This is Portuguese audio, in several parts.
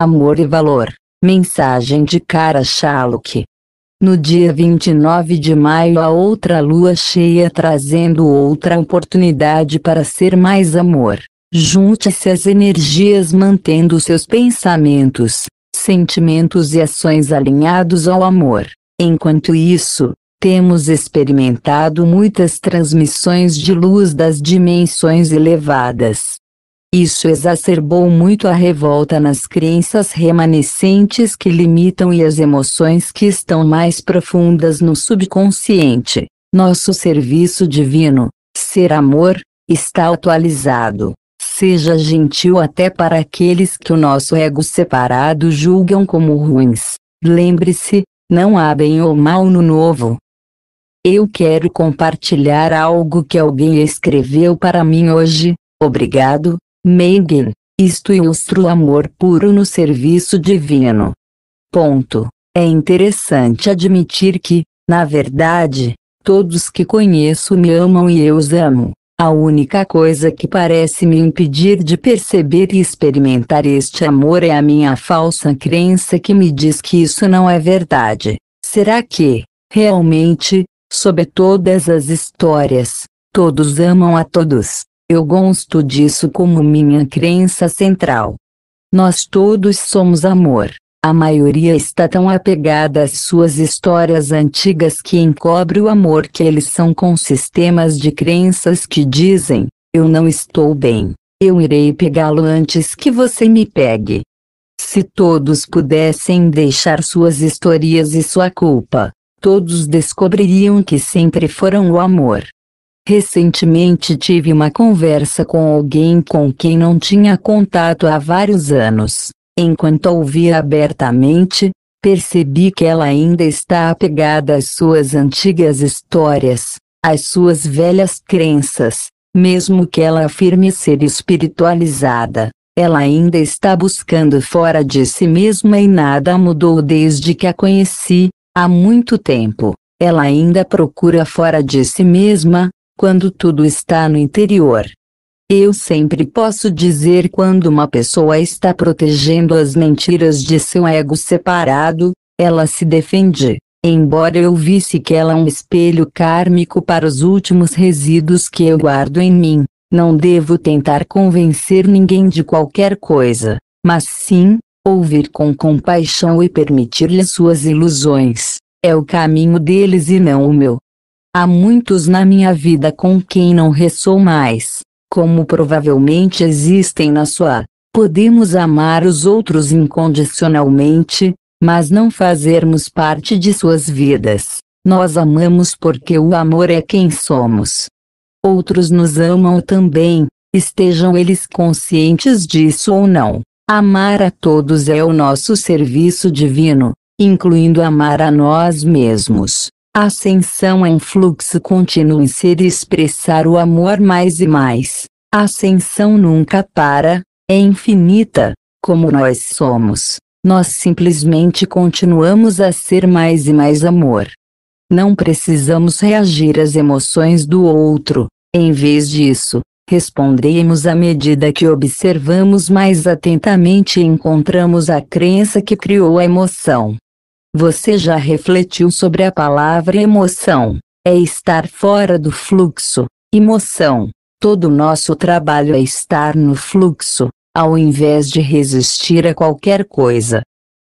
Amor e Valor. Mensagem de Cara Chaluk. No dia 29 de maio a outra lua cheia trazendo outra oportunidade para ser mais amor. Junte-se às energias mantendo seus pensamentos, sentimentos e ações alinhados ao amor. Enquanto isso, temos experimentado muitas transmissões de luz das dimensões elevadas isso exacerbou muito a revolta nas crenças remanescentes que limitam e as emoções que estão mais profundas no subconsciente. Nosso serviço divino, ser amor, está atualizado. Seja gentil até para aqueles que o nosso ego separado julgam como ruins. Lembre-se, não há bem ou mal no novo. Eu quero compartilhar algo que alguém escreveu para mim hoje. Obrigado, Meigen, isto ilustra é o amor puro no serviço divino. Ponto. É interessante admitir que, na verdade, todos que conheço me amam e eu os amo. A única coisa que parece me impedir de perceber e experimentar este amor é a minha falsa crença que me diz que isso não é verdade. Será que, realmente, sob todas as histórias, todos amam a todos, eu gosto disso como minha crença central. Nós todos somos amor. A maioria está tão apegada às suas histórias antigas que encobre o amor que eles são com sistemas de crenças que dizem: eu não estou bem, eu irei pegá-lo antes que você me pegue. Se todos pudessem deixar suas histórias e sua culpa, todos descobririam que sempre foram o amor. Recentemente tive uma conversa com alguém com quem não tinha contato há vários anos. Enquanto ouvia abertamente, percebi que ela ainda está apegada às suas antigas histórias, às suas velhas crenças, mesmo que ela afirme ser espiritualizada. Ela ainda está buscando fora de si mesma e nada mudou desde que a conheci, há muito tempo. Ela ainda procura fora de si mesma, quando tudo está no interior. Eu sempre posso dizer quando uma pessoa está protegendo as mentiras de seu ego separado, ela se defende, embora eu visse que ela é um espelho kármico para os últimos resíduos que eu guardo em mim. Não devo tentar convencer ninguém de qualquer coisa, mas sim, ouvir com compaixão e permitir-lhe suas ilusões. É o caminho deles e não o meu. Há muitos na minha vida com quem não ressou mais, como provavelmente existem na sua. Podemos amar os outros incondicionalmente, mas não fazermos parte de suas vidas. Nós amamos porque o amor é quem somos. Outros nos amam também, estejam eles conscientes disso ou não. Amar a todos é o nosso serviço divino, incluindo amar a nós mesmos. A ascensão é um fluxo contínuo em ser e expressar o amor mais e mais. A ascensão nunca para, é infinita, como nós somos. Nós simplesmente continuamos a ser mais e mais amor. Não precisamos reagir às emoções do outro, em vez disso, responderemos à medida que observamos mais atentamente e encontramos a crença que criou a emoção. Você já refletiu sobre a palavra emoção? É estar fora do fluxo, emoção. Todo o nosso trabalho é estar no fluxo, ao invés de resistir a qualquer coisa.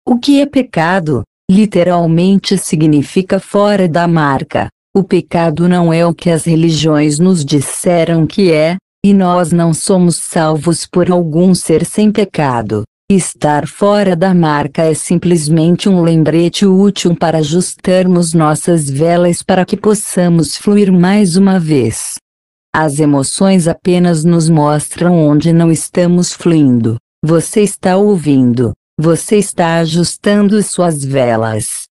O que é pecado? Literalmente significa fora da marca. O pecado não é o que as religiões nos disseram que é, e nós não somos salvos por algum ser sem pecado. Estar fora da marca é simplesmente um lembrete útil para ajustarmos nossas velas para que possamos fluir mais uma vez. As emoções apenas nos mostram onde não estamos fluindo. Você está ouvindo, você está ajustando suas velas.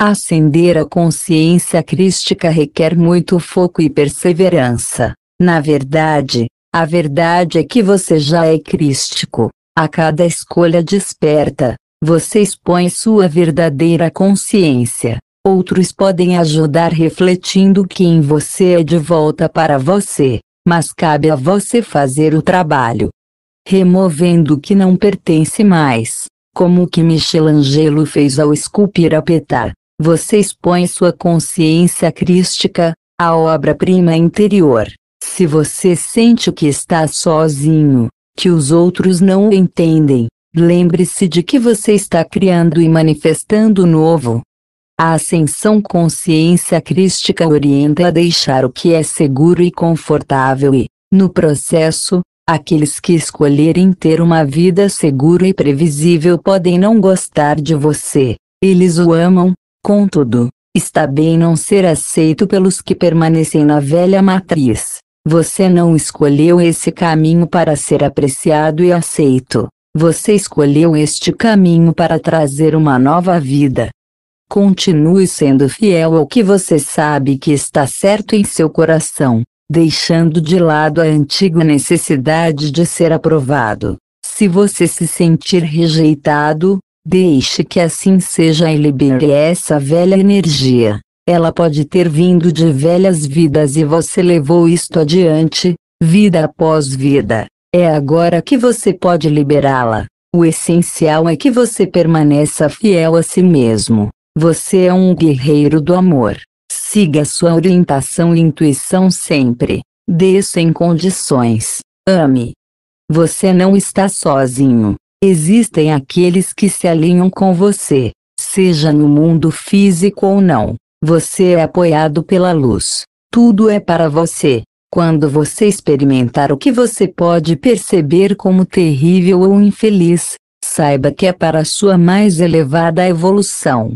Acender a consciência crística requer muito foco e perseverança. Na verdade, a verdade é que você já é crístico. A cada escolha desperta, você expõe sua verdadeira consciência. Outros podem ajudar refletindo que em você é de volta para você, mas cabe a você fazer o trabalho. Removendo o que não pertence mais, como o que Michelangelo fez ao esculpir a Petar, você expõe sua consciência crística, a obra-prima interior. Se você sente que está sozinho, que os outros não o entendem. Lembre-se de que você está criando e manifestando o novo. A ascensão consciência crística orienta a deixar o que é seguro e confortável e, no processo, aqueles que escolherem ter uma vida segura e previsível podem não gostar de você. Eles o amam, contudo, está bem não ser aceito pelos que permanecem na velha matriz. Você não escolheu esse caminho para ser apreciado e aceito. Você escolheu este caminho para trazer uma nova vida. Continue sendo fiel ao que você sabe que está certo em seu coração, deixando de lado a antiga necessidade de ser aprovado. Se você se sentir rejeitado, deixe que assim seja e libere essa velha energia. Ela pode ter vindo de velhas vidas e você levou isto adiante, vida após vida. É agora que você pode liberá-la. O essencial é que você permaneça fiel a si mesmo. Você é um guerreiro do amor. Siga sua orientação e intuição sempre. Dê sem condições. Ame. Você não está sozinho. Existem aqueles que se alinham com você, seja no mundo físico ou não. Você é apoiado pela luz. Tudo é para você. Quando você experimentar o que você pode perceber como terrível ou infeliz, saiba que é para a sua mais elevada evolução.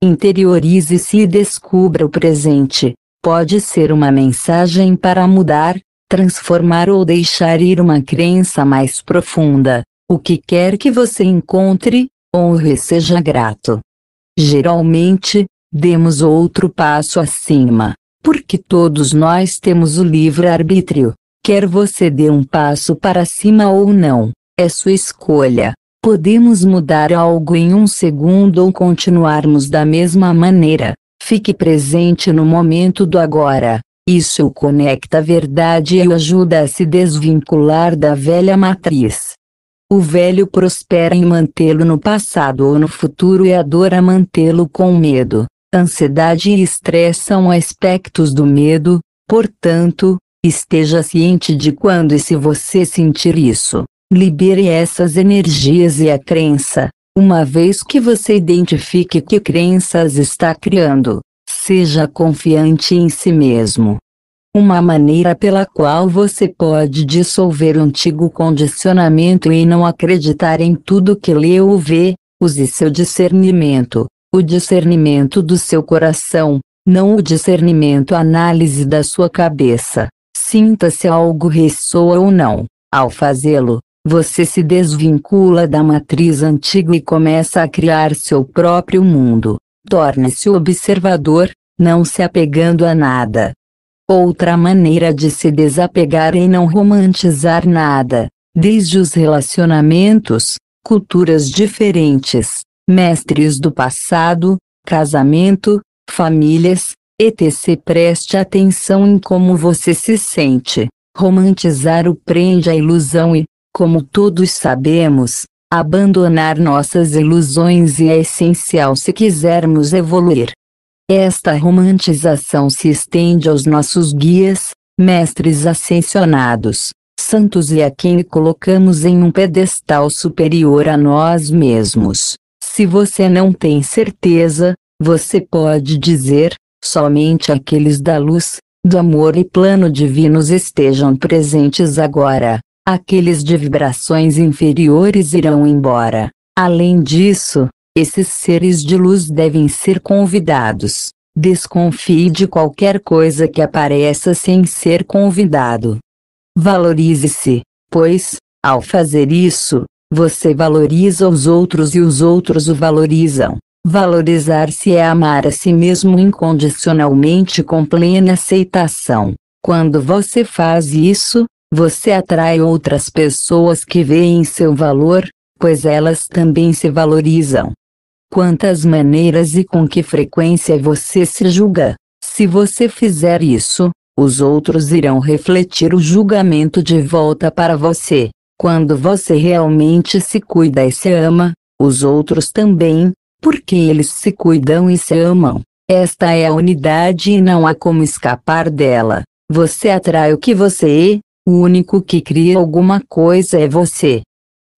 Interiorize-se e descubra o presente. Pode ser uma mensagem para mudar, transformar ou deixar ir uma crença mais profunda. O que quer que você encontre, honre e seja grato. Geralmente, Demos outro passo acima, porque todos nós temos o livre-arbítrio. Quer você dê um passo para cima ou não, é sua escolha. Podemos mudar algo em um segundo ou continuarmos da mesma maneira. Fique presente no momento do agora. Isso o conecta à verdade e o ajuda a se desvincular da velha matriz. O velho prospera em mantê-lo no passado ou no futuro e adora mantê-lo com medo. Ansiedade e estresse são aspectos do medo, portanto, esteja ciente de quando e se você sentir isso. Libere essas energias e a crença, uma vez que você identifique que crenças está criando. Seja confiante em si mesmo. Uma maneira pela qual você pode dissolver o antigo condicionamento e não acreditar em tudo que lê ou vê, use seu discernimento o discernimento do seu coração, não o discernimento análise da sua cabeça. Sinta se algo ressoa ou não. Ao fazê-lo, você se desvincula da matriz antiga e começa a criar seu próprio mundo. Torne-se observador, não se apegando a nada. Outra maneira de se desapegar é não romantizar nada, desde os relacionamentos, culturas diferentes, mestres do passado, casamento, famílias, etc. Preste atenção em como você se sente. Romantizar o prende à ilusão e, como todos sabemos, abandonar nossas ilusões é essencial se quisermos evoluir. Esta romantização se estende aos nossos guias, mestres ascensionados, santos e a quem colocamos em um pedestal superior a nós mesmos. Se você não tem certeza, você pode dizer: somente aqueles da luz, do amor e plano divinos estejam presentes agora, aqueles de vibrações inferiores irão embora. Além disso, esses seres de luz devem ser convidados. Desconfie de qualquer coisa que apareça sem ser convidado. Valorize-se, pois, ao fazer isso, você valoriza os outros e os outros o valorizam. Valorizar-se é amar a si mesmo incondicionalmente com plena aceitação. Quando você faz isso, você atrai outras pessoas que veem seu valor, pois elas também se valorizam. Quantas maneiras e com que frequência você se julga? Se você fizer isso, os outros irão refletir o julgamento de volta para você. Quando você realmente se cuida e se ama, os outros também, porque eles se cuidam e se amam. Esta é a unidade e não há como escapar dela. Você atrai o que você é, o único que cria alguma coisa é você.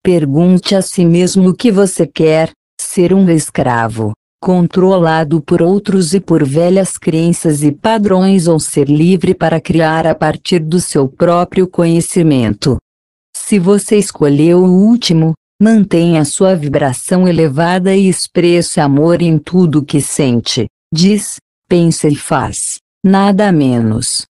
Pergunte a si mesmo o que você quer: ser um escravo, controlado por outros e por velhas crenças e padrões, ou ser livre para criar a partir do seu próprio conhecimento. Se você escolheu o último, mantenha sua vibração elevada e expresse amor em tudo que sente, diz, pensa e faz, nada menos.